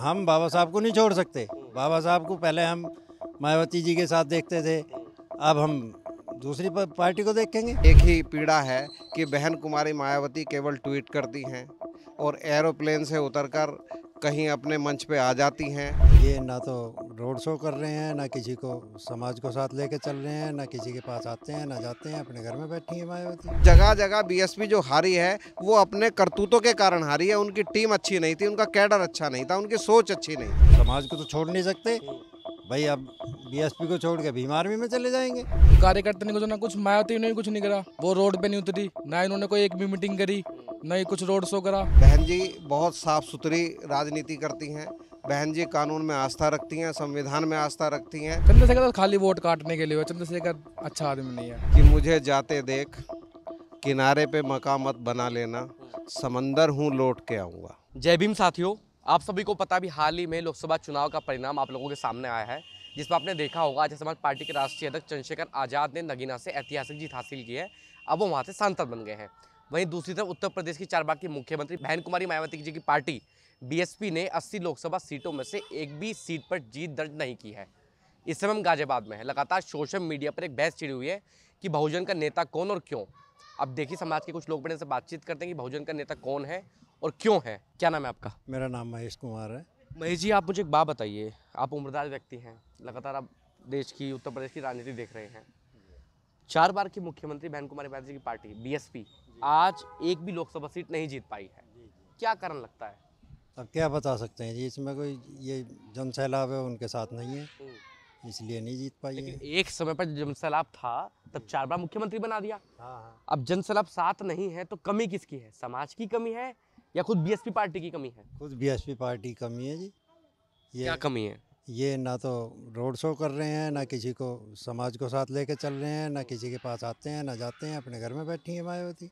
हम बाबा साहब को नहीं छोड़ सकते बाबा साहब को पहले हम मायावती जी के साथ देखते थे अब हम दूसरी पार्टी को देखेंगे एक ही पीड़ा है कि बहन कुमारी मायावती केवल ट्वीट करती हैं और एरोप्लेन से उतरकर कहीं अपने मंच पे आ जाती हैं ये ना तो रोड शो कर रहे हैं ना किसी को समाज को साथ लेके चल रहे हैं ना किसी के पास आते हैं ना जाते हैं अपने घर में बैठी है मायावती जगह जगह बीएसपी जो हारी है वो अपने करतूतों के कारण हारी है उनकी टीम अच्छी नहीं थी उनका कैडर अच्छा नहीं था उनकी सोच अच्छी नहीं समाज को तो छोड़ नहीं सकते भाई अब बीएसपी को छोड़ के भीम आर्मी में चले जाएंगे कार्यकर्ता ने कुछ ना कुछ मायावती तो ने कुछ नहीं करा वो रोड पे नहीं उतरी ना इन्होंने कोई एक भी मीटिंग करी ना ही कुछ रोड शो करा बहन जी बहुत साफ सुथरी राजनीति करती हैं बहन जी कानून में आस्था रखती हैं संविधान में आस्था रखती हैं चंद्रशेखर खाली वोट काटने के लिए चंद्रशेखर अच्छा आदमी नहीं है कि मुझे जाते देख किनारे पे मकामत बना लेना समंदर हूँ लौट के आऊँगा जय भीम साथियों आप सभी को पता भी हाल ही में लोकसभा चुनाव का परिणाम आप लोगों के सामने आया है जिसमें आपने देखा होगा आज समाज पार्टी के राष्ट्रीय अध्यक्ष चंद्रशेखर आज़ाद ने नगीना से ऐतिहासिक जीत हासिल की है अब वो वहाँ से सांसद बन गए हैं वहीं दूसरी तरफ उत्तर प्रदेश की चार बार की मुख्यमंत्री बहन कुमारी मायावती जी की पार्टी बी ने अस्सी लोकसभा सीटों में से एक भी सीट पर जीत दर्ज नहीं की है इस समय हम गाजियाबाद में हैं लगातार सोशल मीडिया पर एक बहस छिड़ी हुई है कि बहुजन का नेता कौन और क्यों अब देखिए समाज के कुछ लोग बड़े से बातचीत करते हैं कि बहुजन का नेता कौन है और क्यों है क्या नाम है आपका मेरा नाम महेश कुमार है महेश जी आप मुझे एक बात बताइए आप उम्रदार व्यक्ति हैं लगातार आप देश की उत्तर प्रदेश की राजनीति देख रहे हैं चार बार की मुख्यमंत्री बहन कुमारी बैनर्जी की पार्टी बीएसपी आज एक भी लोकसभा सीट नहीं जीत पाई है क्या कारण लगता है अब क्या बता सकते हैं जी इसमें कोई ये जन सैलाब है उनके साथ नहीं है हम्म। इसलिए नहीं जीत पाई है एक समय पर जन सैलाब था तब चार बार मुख्यमंत्री बना दिया हाँ।, हाँ। अब जन सैलाब साथ नहीं है तो कमी किसकी है समाज की कमी है या खुद बीएसपी पार्टी की कमी है खुद बीएसपी पार्टी कमी है जी ये क्या कमी है ये ना तो रोड शो कर रहे हैं ना किसी को समाज को साथ लेके चल रहे हैं ना किसी के पास आते हैं ना जाते हैं अपने घर में बैठी है मायावती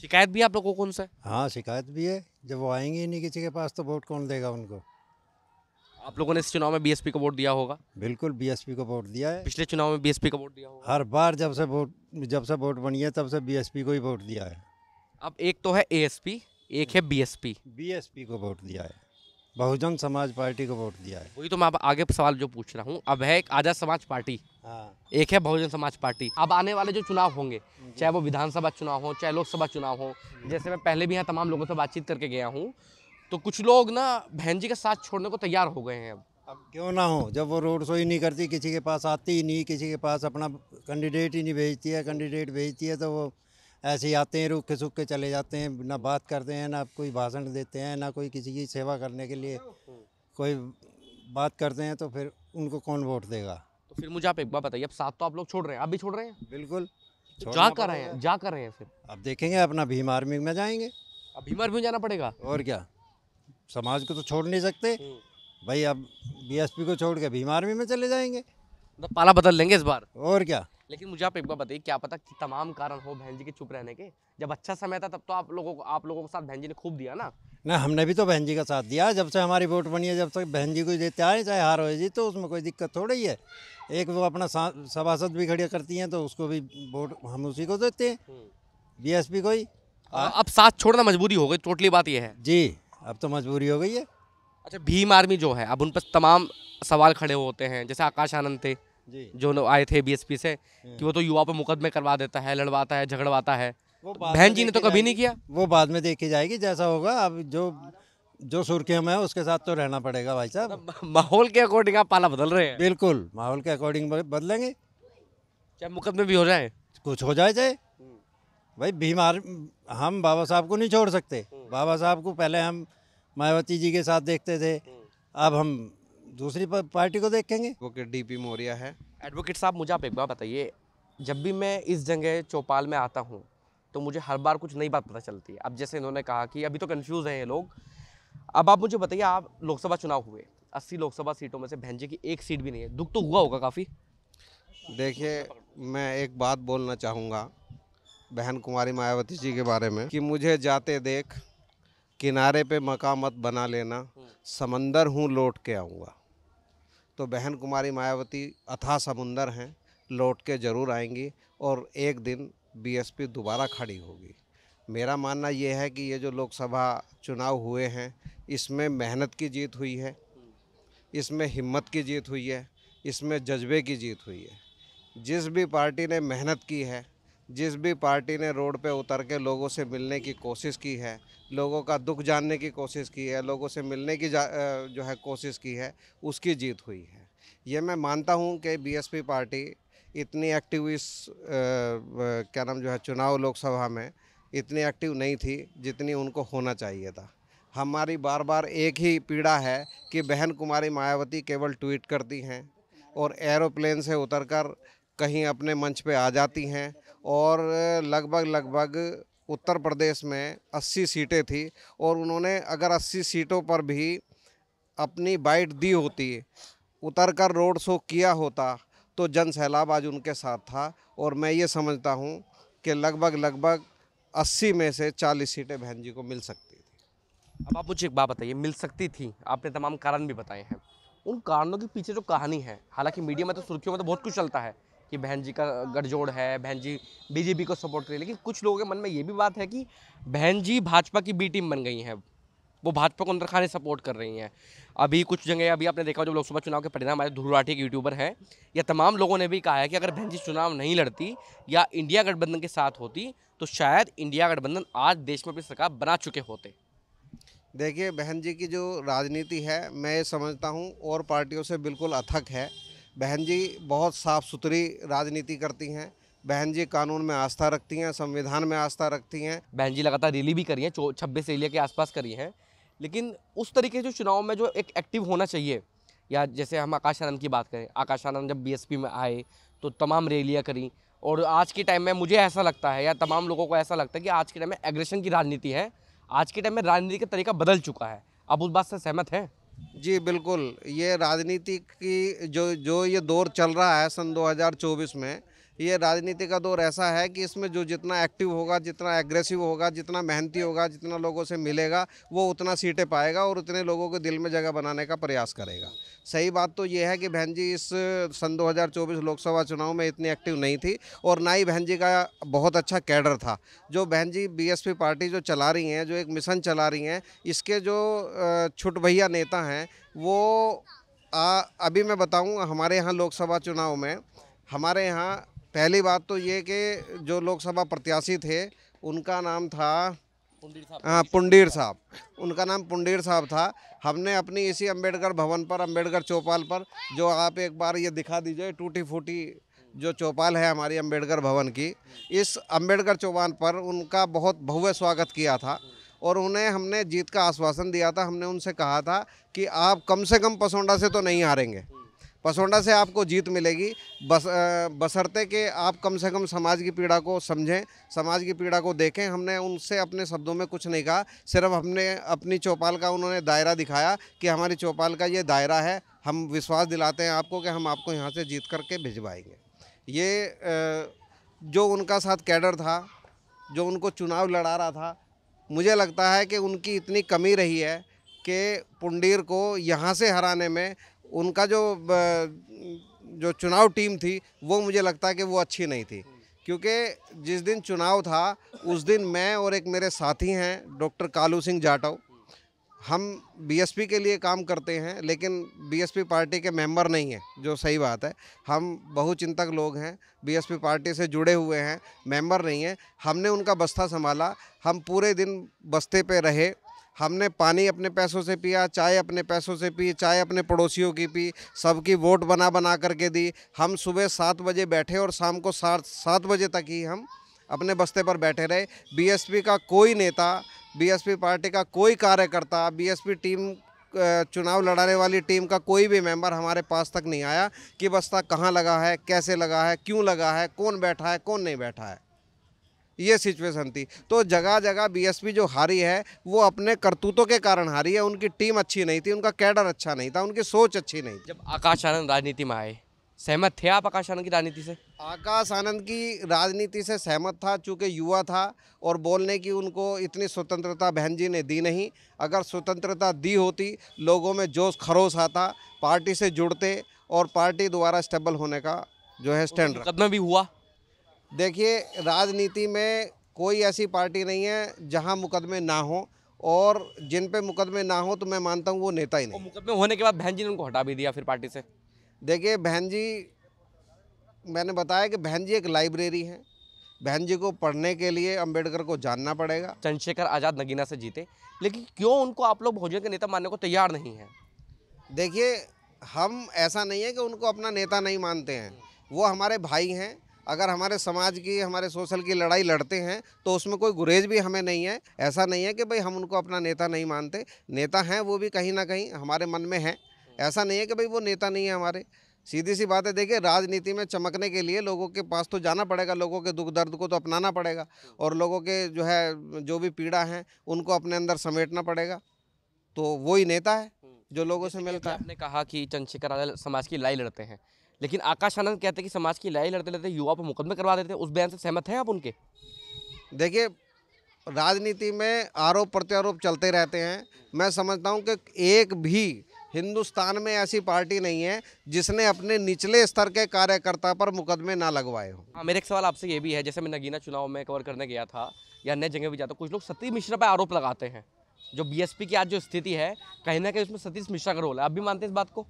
शिकायत भी आप लोगों को कौन सा हाँ शिकायत भी है जब वो आएंगे ही नहीं किसी के पास तो वोट कौन देगा उनको आप लोगों ने इस चुनाव में बीएसपी को वोट दिया होगा बिल्कुल बीएसपी को वोट दिया है पिछले चुनाव में बीएसपी को वोट दिया होगा हर बार जब से वोट जब से वोट बनी है तब से बीएसपी को ही वोट दिया है अब एक तो है एएसपी एक है बीएसपी बीएसपी को वोट दिया है बहुजन समाज पार्टी को वोट दिया है वही तो मैं आगे सवाल जो पूछ रहा हूँ अब है एक आजाद समाज पार्टी हाँ। एक है बहुजन समाज पार्टी अब आने वाले जो चुनाव होंगे चाहे वो विधानसभा चुनाव हो चाहे लोकसभा चुनाव हो जैसे मैं पहले भी यहाँ तमाम लोगों से बातचीत करके गया हूँ तो कुछ लोग ना बहन जी का साथ छोड़ने को तैयार हो गए हैं अब अब क्यों ना हो जब वो रोड शो ही नहीं करती किसी के पास आती ही नहीं किसी के पास अपना कैंडिडेट ही नहीं भेजती है कैंडिडेट भेजती है तो वो ऐसे ही आते हैं रुके के सूख के चले जाते हैं ना बात करते हैं ना कोई भाषण देते हैं ना कोई किसी की सेवा करने के लिए कोई बात करते हैं तो फिर उनको कौन वोट देगा तो फिर मुझे आप एक बार बताइए अब साथ तो आप लोग छोड़ रहे हैं आप भी छोड़ रहे हैं बिल्कुल तो जा कर रहे हैं जा कर रहे हैं फिर अब देखेंगे अपना भीम आर्मी में जाएंगे अब भीम आर्मी में जाना पड़ेगा और क्या समाज को तो छोड़ नहीं सकते हम्म। भाई अब बीएसपी को छोड़ के भीम आर्मी में चले जाएंगे मतलब पाला बदल लेंगे इस बार और क्या लेकिन मुझे आप एक बार बताइए क्या पता कि तमाम कारण हो बहन जी के चुप रहने के जब अच्छा समय था तब तो आप लोगों को आप लोगों के साथ बहन जी ने खूब दिया ना ना हमने भी तो बहन जी का साथ दिया जब से हमारी वोट बनी है जब तक बहन जी को देते आए चाहे हार हो जी तो उसमें कोई दिक्कत थोड़ी है एक वो अपना सभासद भी खड़े करती हैं तो उसको भी वोट हम उसी को देते हैं पी को ही अब साथ छोड़ना मजबूरी हो गई टोटली बात यह है जी अब तो मजबूरी हो गई है अच्छा भीम आर्मी जो है अब उन पर तमाम सवाल खड़े होते हैं जैसे आकाश आनंद थे जो आए थे बीएसपी से हाँ। कि वो तो युवा पे मुकदमे करवा देता है लड़वाता है झगड़वाता है बहन जी ने तो कभी नहीं किया वो बाद में देखी जाएगी जैसा होगा अब जो जो सुर्खियों में उसके साथ तो रहना पड़ेगा भाई साहब मतलब माहौल के अकॉर्डिंग आप पाला बदल रहे हैं बिल्कुल माहौल के अकॉर्डिंग बदलेंगे चाहे मुकदमे भी हो जाए कुछ हो जाए चाहे भाई बीमार हम बाबा साहब को नहीं छोड़ सकते बाबा साहब को पहले हम मायावती जी के साथ देखते थे अब हम दूसरी पार्टी को देखेंगे वो डी डीपी मौर्या है एडवोकेट साहब मुझे आप एक बार बताइए जब भी मैं इस जगह चौपाल में आता हूँ तो मुझे हर बार कुछ नई बात पता चलती है अब जैसे इन्होंने कहा कि अभी तो कन्फ्यूज़ हैं ये लोग अब आप मुझे बताइए आप लोकसभा चुनाव हुए अस्सी लोकसभा सीटों में से भैंजे की एक सीट भी नहीं है दुख तो हुआ होगा काफ़ी देखिए मैं एक बात बोलना चाहूँगा बहन कुमारी मायावती जी के बारे में कि मुझे जाते देख किनारे पे मकामत बना लेना हम्म। समंदर हूँ लौट के आऊँगा तो बहन कुमारी मायावती अथा समुंदर हैं लौट के ज़रूर आएंगी और एक दिन बीएसपी दोबारा खड़ी होगी मेरा मानना ये है कि ये जो लोकसभा चुनाव हुए हैं इसमें मेहनत की जीत हुई है इसमें हिम्मत की जीत हुई है इसमें जज्बे की जीत हुई है जिस भी पार्टी ने मेहनत की है जिस भी पार्टी ने रोड पे उतर के लोगों से मिलने की कोशिश की है लोगों का दुख जानने की कोशिश की है लोगों से मिलने की जो है कोशिश की है उसकी जीत हुई है ये मैं मानता हूँ कि बीएसपी पार्टी इतनी एक्टिव इस क्या नाम जो है चुनाव लोकसभा में इतनी एक्टिव नहीं थी जितनी उनको होना चाहिए था हमारी बार बार एक ही पीड़ा है कि बहन कुमारी मायावती केवल ट्वीट करती हैं और एरोप्लेन से उतरकर कहीं अपने मंच पे आ जाती हैं और लगभग लगभग उत्तर प्रदेश में 80 सीटें थी और उन्होंने अगर 80 सीटों पर भी अपनी बाइट दी होती उतर कर रोड शो किया होता तो जन सैलाब आज उनके साथ था और मैं ये समझता हूँ कि लगभग लगभग 80 में से 40 सीटें बहन जी को मिल सकती थी अब आप मुझे एक बात बताइए मिल सकती थी आपने तमाम कारण भी बताए हैं उन कारणों के पीछे जो कहानी है हालांकि मीडिया में तो सुर्खियों में तो बहुत कुछ चलता है कि बहन जी का गठजोड़ है बहन जी बीजेपी को सपोर्ट करें लेकिन कुछ लोगों के मन में ये भी बात है कि बहन जी भाजपा की बी टीम बन गई हैं वो भाजपा को अंदर खाने सपोर्ट कर रही हैं अभी कुछ जगह अभी आपने देखा जो लोकसभा चुनाव के परिणाम आए ध्रुव के एक यूट्यूबर हैं या तमाम लोगों ने भी कहा है कि अगर बहन जी चुनाव नहीं लड़ती या इंडिया गठबंधन के साथ होती तो शायद इंडिया गठबंधन आज देश में अपनी सरकार बना चुके होते देखिए बहन जी की जो राजनीति है मैं ये समझता हूँ और पार्टियों से बिल्कुल अथक है बहन जी बहुत साफ सुथरी राजनीति करती हैं बहन जी कानून में आस्था रखती हैं संविधान में आस्था रखती हैं बहन जी लगातार रैली भी करी हैं छब्बीस रैलिया के आसपास करी हैं लेकिन उस तरीके से चुनाव में जो एक एक्टिव होना चाहिए या जैसे हम आकाश आनंद की बात करें आकाश आनंद जब बीएसपी में आए तो तमाम रैलियाँ करी और आज के टाइम में मुझे ऐसा लगता है या तमाम लोगों को ऐसा लगता है कि आज के टाइम में एग्रेशन की राजनीति है आज के टाइम में राजनीति का तरीका बदल चुका है आप उस बात से सहमत हैं जी बिल्कुल ये राजनीति की जो जो ये दौर चल रहा है सन 2024 में ये राजनीति का दौर ऐसा है कि इसमें जो जितना एक्टिव होगा जितना एग्रेसिव होगा जितना मेहनती होगा जितना लोगों से मिलेगा वो उतना सीटें पाएगा और उतने लोगों के दिल में जगह बनाने का प्रयास करेगा सही बात तो ये है कि बहन जी इस सन 2024 लोकसभा चुनाव में इतनी एक्टिव नहीं थी और ना ही बहन जी का बहुत अच्छा कैडर था जो बहन जी बी पार्टी जो चला रही हैं जो एक मिशन चला रही हैं इसके जो छुट भैया नेता हैं वो आ, अभी मैं बताऊँ हमारे यहाँ लोकसभा चुनाव में हमारे यहाँ पहली बात तो ये कि जो लोकसभा प्रत्याशी थे उनका नाम था हाँ पुंडीर साहब उनका नाम पुंडीर साहब था हमने अपनी इसी अंबेडकर भवन पर अंबेडकर चौपाल पर जो आप एक बार ये दिखा दीजिए टूटी फूटी जो चौपाल है हमारी अंबेडकर भवन की इस अंबेडकर चौपाल पर उनका बहुत भव्य स्वागत किया था और उन्हें हमने जीत का आश्वासन दिया था हमने उनसे कहा था कि आप कम से कम पसौंडा से तो नहीं हारेंगे पसोंडा से आपको जीत मिलेगी बस बसरते कि आप कम से कम समाज की पीड़ा को समझें समाज की पीड़ा को देखें हमने उनसे अपने शब्दों में कुछ नहीं कहा सिर्फ हमने अपनी चौपाल का उन्होंने दायरा दिखाया कि हमारी चौपाल का ये दायरा है हम विश्वास दिलाते हैं आपको कि हम आपको यहाँ से जीत करके भिजवाएंगे ये जो उनका साथ कैडर था जो उनको चुनाव लड़ा रहा था मुझे लगता है कि उनकी इतनी कमी रही है कि पुंडीर को यहाँ से हराने में उनका जो जो चुनाव टीम थी वो मुझे लगता है कि वो अच्छी नहीं थी क्योंकि जिस दिन चुनाव था उस दिन मैं और एक मेरे साथी हैं डॉक्टर कालू सिंह जाटव हम बीएसपी के लिए काम करते हैं लेकिन बीएसपी पार्टी के मेंबर नहीं हैं जो सही बात है हम बहुचिंतक लोग हैं बीएसपी पार्टी से जुड़े हुए हैं मेंबर नहीं हैं हमने उनका बस्ता संभाला हम पूरे दिन बस्ते पे रहे हमने पानी अपने पैसों से पिया चाय अपने पैसों से पी चाय अपने पड़ोसियों की पी सबकी वोट बना बना करके दी हम सुबह सात बजे बैठे और शाम को सात सात बजे तक ही हम अपने बस्ते पर बैठे रहे बीएसपी का कोई नेता बीएसपी पार्टी का कोई कार्यकर्ता बीएसपी टीम चुनाव लड़ाने वाली टीम का कोई भी मेंबर हमारे पास तक नहीं आया कि बस्ता कहाँ लगा है कैसे लगा है क्यों लगा है कौन बैठा है कौन नहीं बैठा है ये सिचुएशन थी तो जगह जगह बीएसपी जो हारी है वो अपने करतूतों के कारण हारी है उनकी टीम अच्छी नहीं थी उनका कैडर अच्छा नहीं था उनकी सोच अच्छी नहीं जब आकाश आनंद राजनीति में आए सहमत थे आप आकाश आनंद की राजनीति से आकाश आनंद की राजनीति से सहमत था चूँकि युवा था और बोलने की उनको इतनी स्वतंत्रता बहन जी ने दी नहीं अगर स्वतंत्रता दी होती लोगों में जोश खरोश आता पार्टी से जुड़ते और पार्टी द्वारा स्टेबल होने का जो है स्टैंड तो मतलब भी हुआ देखिए राजनीति में कोई ऐसी पार्टी नहीं है जहां मुकदमे ना हो और जिन पे मुकदमे ना हो तो मैं मानता हूं वो नेता ही नहीं मुकदमे होने के बाद बहन जी ने उनको हटा भी दिया फिर पार्टी से देखिए बहन जी मैंने बताया कि बहन जी एक लाइब्रेरी है बहन जी को पढ़ने के लिए अंबेडकर को जानना पड़ेगा चंद्रशेखर आज़ाद नगीना से जीते लेकिन क्यों उनको आप लोग भोजन के नेता मानने को तैयार नहीं है देखिए हम ऐसा नहीं है कि उनको अपना नेता नहीं मानते हैं वो हमारे भाई हैं अगर हमारे समाज की हमारे सोशल की लड़ाई लड़ते हैं तो उसमें कोई गुरेज भी हमें नहीं है ऐसा नहीं है कि भाई हम उनको अपना नेता नहीं मानते नेता हैं वो भी कहीं ना कहीं हमारे मन में हैं ऐसा नहीं है कि भाई वो नेता नहीं है हमारे सीधी सी बात है देखिए राजनीति में चमकने के लिए लोगों के पास तो जाना पड़ेगा लोगों के दुख दर्द को तो अपनाना पड़ेगा और लोगों के जो है जो भी पीड़ा है उनको अपने अंदर समेटना पड़ेगा तो वो ही नेता है जो लोगों से मिलता है आपने कहा कि चंद्रशेखर आजाद समाज की लड़ाई लड़ते हैं लेकिन आकाश आनंद कहते हैं कि समाज की लड़ाई लड़ते लड़ते युवा पर मुकदमे करवा देते उस बयान से सहमत हैं आप उनके देखिए राजनीति में आरोप प्रत्यारोप चलते रहते हैं मैं समझता हूँ कि एक भी हिंदुस्तान में ऐसी पार्टी नहीं है जिसने अपने निचले स्तर के कार्यकर्ता पर मुकदमे ना लगवाए हों हाँ एक सवाल आपसे ये भी है जैसे मैं नगीना चुनाव में कवर करने गया था या अन्य जगह भी जाता कुछ लोग सतीश मिश्रा पर आरोप लगाते हैं जो बीएसपी की आज जो स्थिति है कहीं ना कहीं उसमें सतीश मिश्रा का रोल है आप भी मानते हैं इस बात को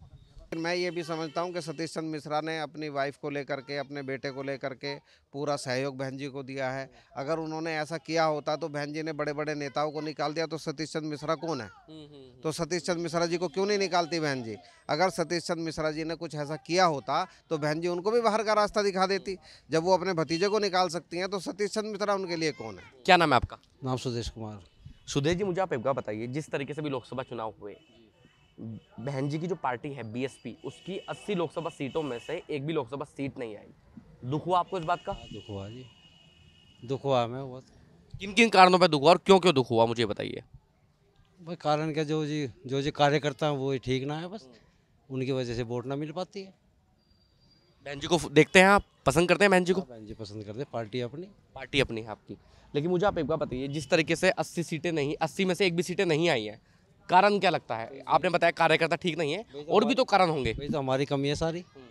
मैं ये भी समझता हूँ कि सतीश चंद मिश्रा ने अपनी वाइफ को लेकर के अपने बेटे को लेकर के पूरा सहयोग बहन जी को दिया है अगर उन्होंने ऐसा किया होता तो बहन जी ने बड़े बड़े नेताओं को निकाल दिया तो सतीश चंद मिश्रा कौन है हम्म, हम्म, हम्म। तो सतीश चंद मिश्रा जी को क्यों नहीं निकालती बहन जी अगर सतीश चंद मिश्रा जी ने कुछ ऐसा किया होता तो बहन जी उनको भी बाहर का रास्ता दिखा देती जब वो अपने भतीजे को निकाल सकती हैं तो सतीश चंद मिश्रा उनके लिए कौन है क्या नाम है आपका नाम सुदेश कुमार सुदेश जी मुझे आप एक बताइए जिस तरीके से भी लोकसभा चुनाव हुए बहन जी की जो पार्टी है बीएसपी उसकी 80 लोकसभा सीटों में से एक भी लोकसभा सीट नहीं आई दुख हुआ आपको इस बात का हाँ, दुख हुआ जी दुख हुआ मैं बहुत किन किन कारणों पर दुख हुआ और क्यों क्यों दुख हुआ मुझे बताइए भाई कारण क्या जो जी जो जी कार्यकर्ता हैं वो ठीक ना है बस उनकी वजह से वोट ना मिल पाती है बहन जी को देखते हैं आप पसंद करते हैं बहन जी को हाँ, बहन जी पसंद करते हैं पार्टी अपनी पार्टी अपनी आपकी लेकिन मुझे आप एक बार बताइए जिस तरीके से अस्सी सीटें नहीं अस्सी में से एक भी सीटें नहीं आई हैं कारण क्या लगता है आपने बताया कार्यकर्ता ठीक नहीं है और भी तो कारण होंगे तो हमारी कमी है सारी हम्म।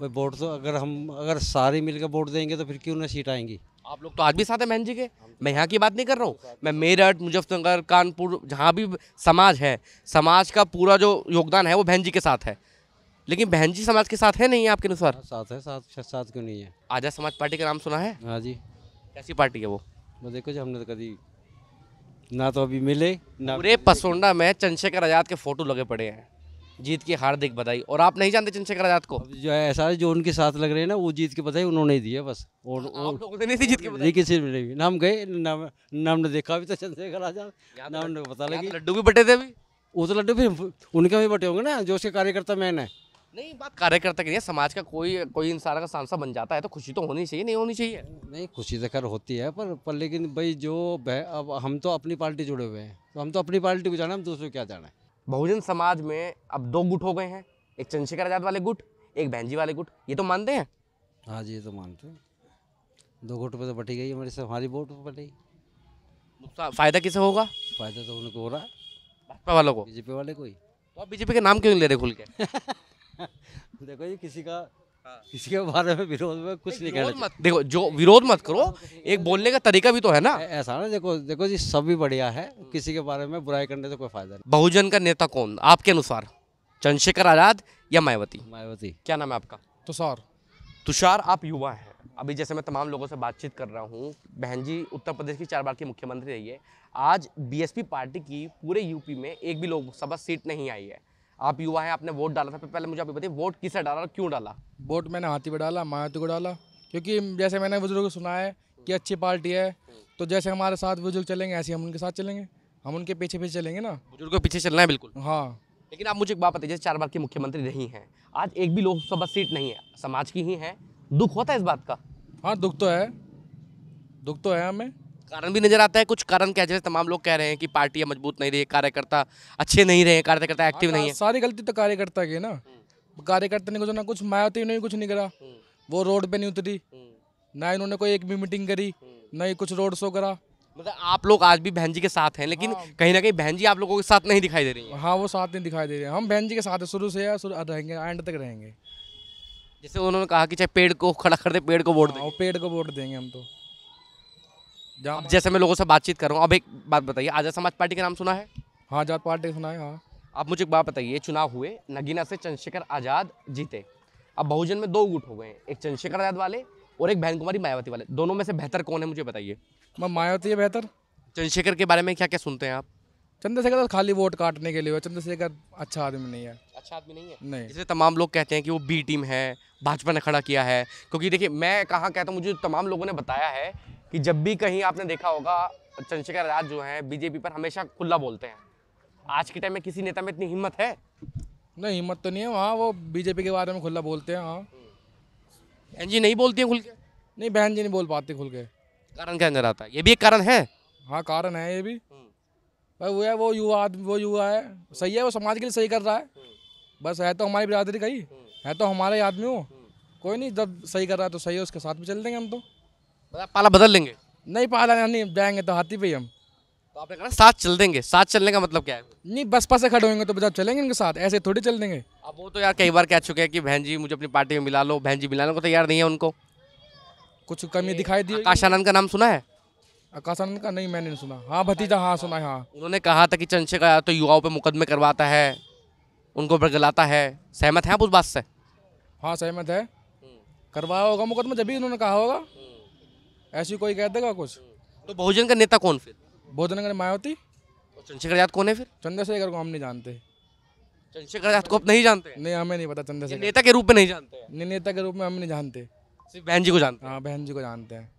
भाई वोट तो अगर हम अगर सारे मिलकर वोट देंगे तो फिर क्यों ना सीट आएंगी आप लोग तो आज भी साथ हैं बहन जी के मैं यहाँ की बात नहीं कर रहा हूँ मैं मेरठ मुजफ्फरनगर कानपुर जहाँ भी समाज है समाज का पूरा जो योगदान है वो बहन जी के साथ है लेकिन बहन जी समाज के साथ है नहीं आपके अनुसार हाँ, साथ है साथ साथ क्यों नहीं है आजाद समाज पार्टी का नाम सुना है हाँ जी कैसी पार्टी है वो देखो जी हमने तो कभी ना तो अभी मिले ना पूरे पसोंडा में चंद्रशेखर आज़ाद के फ़ोटो लगे पड़े हैं जीत की हार्दिक बधाई और आप नहीं जानते चंद्रशेखर आज़ाद को जो है ऐसा जो उनके साथ लग रहे हैं ना वो जीत की बधाई उन्होंने ही दी है बस और नहीं जीत की किसी ने नहीं हम गए नाम ने देखा भी तो चंद्रशेखर आज़ाद नाम ने पता लगी लड्डू भी बटे थे अभी वो तो लड्डू भी उनके भी बटे होंगे ना जो उसके कार्यकर्ता मैन है नहीं बात कार्यकर्ता के लिए समाज का कोई कोई इंसान का सांसद बन जाता है तो खुशी तो होनी चाहिए नहीं होनी चाहिए नहीं खुशी तो खैर होती है पर पर लेकिन भाई जो अब हम तो अपनी पार्टी जुड़े हुए हैं तो हम तो अपनी पार्टी को जाना हम दूसरे क्या जाना है बहुजन समाज में अब दो गुट हो गए हैं एक चंद्रशेखर आजाद वाले गुट एक बहनजी वाले गुट ये तो मानते हैं हाँ जी ये तो मानते हैं दो गुट पर तो बटी गई हमारी हमारी वोट पर बटेगी फ़ायदा किसे होगा फ़ायदा तो उनको हो रहा है भाजपा वालों को बीजेपी वाले को ही तो आप बीजेपी के नाम क्यों नहीं ले रहे खुल के देखो ये किसी का हाँ। किसी के बारे में विरोध में कुछ नहीं कहना देखो जो विरोध मत करो एक बोलने का तरीका भी तो है ना ऐसा ना देखो देखो जी सब भी बढ़िया है किसी के बारे में बुराई करने से कोई फायदा नहीं बहुजन का नेता कौन आपके अनुसार चंद्रशेखर आजाद या मायावती मायावती क्या नाम है आपका तुषार तुषार आप युवा हैं अभी जैसे मैं तमाम लोगों से बातचीत कर रहा हूँ बहन जी उत्तर प्रदेश की चार बार की मुख्यमंत्री रही है आज बीएसपी पार्टी की पूरे यूपी में एक भी लोकसभा सीट नहीं आई है आप युवा है आपने वोट डाला था पहले मुझे आप बताइए वोट किसे डाला और क्यों डाला वोट मैंने हाथी पे डाला मायावती को डाला क्योंकि जैसे मैंने बुजुर्ग को सुना है कि अच्छी पार्टी है तो जैसे हमारे साथ बुजुर्ग चलेंगे ऐसे हम उनके साथ चलेंगे हम उनके पीछे पीछे चलेंगे ना बुजुर्ग को पीछे चलना है बिल्कुल हाँ लेकिन आप मुझे एक बात बताइए चार बार की मुख्यमंत्री नहीं है आज एक भी लोकसभा सीट नहीं है समाज की ही है दुख होता है इस बात का हाँ दुख तो है दुख तो है हमें कारण भी नजर आता है कुछ कारण कह जैसे तमाम लोग कह रहे हैं कि पार्टियां मजबूत नहीं रही कार्यकर्ता अच्छे नहीं रहे कार्यकर्ता एक्टिव हाँ, नहीं हाँ, है सारी गलती तो कार्यकर्ता की है ना कार्यकर्ता ने कुछ ना कुछ मायावती ने कुछ नहीं करा हम्म। वो रोड पे नहीं उतरी हम्म। ना इन्होंने कोई एक भी मीटिंग करी हम्म। ना ही कुछ रोड शो करा मतलब आप लोग आज भी बहन जी के साथ हैं लेकिन हाँ। कहीं ना कहीं बहन जी आप लोगों के साथ नहीं दिखाई दे रही है हाँ वो साथ नहीं दिखाई दे रहे हम बहन जी के साथ शुरू से रहेंगे एंड तक रहेंगे जैसे उन्होंने कहा कि चाहे पेड़ को खड़ा कर दे पेड़ को वोट हाँ, दें पेड़ को वोट देंगे हम तो अब जैसे मैं लोगों से बातचीत कर रहा हूँ अब एक बात बताइए आजाद समाज पार्टी का नाम सुना है हाँ आजाद पार्टी सुना है हाँ अब मुझे एक बात बताइए चुनाव हुए नगीना से चंद्रशेखर आज़ाद जीते अब बहुजन में दो गुट हो गए हैं एक चंद्रशेखर आज़ाद वाले और एक बहन कुमारी मायावती वाले दोनों में से बेहतर कौन है मुझे बताइए मैं मायावती है बेहतर चंद्रशेखर के बारे में क्या क्या सुनते हैं आप चंद्रशेखर तो खाली वोट काटने के लिए चंद्रशेखर अच्छा आदमी नहीं है अच्छा आदमी नहीं है नहीं इसलिए तमाम लोग कहते हैं कि वो बी टीम है भाजपा ने खड़ा किया है क्योंकि देखिए मैं कहाँ कहता हूँ मुझे तमाम लोगों ने बताया है कि जब भी कहीं आपने देखा होगा चंद्रशेखर आजाद जो है बीजेपी पर हमेशा खुला बोलते हैं आज के टाइम में किसी नेता में इतनी हिम्मत है नहीं हिम्मत तो नहीं है वहाँ वो बीजेपी के बारे में खुला बोलते हैं हाँ बहन जी नहीं बोलती है खुल के नहीं बहन जी नहीं बोल पाती खुल के कारण क्या नजर आता है ये भी एक कारण है हाँ कारण है ये भी भाई हम्म। वो है वो युवा आदमी वो युवा है सही है वो समाज के लिए सही कर रहा है हम्म। बस है तो हमारी बिरादरी का हम्म। है तो हमारे ही आदमी हो कोई नहीं जब सही कर रहा है तो सही है उसके साथ भी चल देंगे हम तो पाला बदल लेंगे नहीं पाला नहीं जाएंगे तो हाथी पे हम तो आपने कहा साथ चल देंगे साथ चलने का मतलब क्या है नहीं बस पास खड़े होंगे तो जब चलेंगे इनके साथ ऐसे थोड़ी चल देंगे अब वो तो यार कई बार कह चुके हैं कि बहन जी मुझे अपनी पार्टी में मिला लो बहन जी मिलाने को तैयार नहीं है उनको कुछ कमी दिखाई दी आकाशानंद का नाम सुना है आकाशानंद का नहीं मैंने सुना हाँ भतीजा हाँ सुना है हाँ उन्होंने कहा था कि चंद्रशेखर तो युवाओं पर मुकदमे करवाता है उनको बरगलाता है सहमत है आप उस बात से हाँ सहमत है करवाया होगा मुकदमा जब भी उन्होंने कहा होगा हम्म। ऐसी कोई कह देगा कुछ तो बहुजन का नेता कौन फिर बहुजन का मायावती चंद्रशेखर आजाद कौन है फिर चंद्रशेखर को हम नहीं जानते चंद्रशेखर आजाद को आप नहीं जानते नहीं हमें नहीं पता चंद्रशेखर नेता के रूप में नहीं जानते नहीं नेता के रूप में हम नहीं जानते सिर्फ बहन जी को जानते हैं हाँ बहन जी को जानते हैं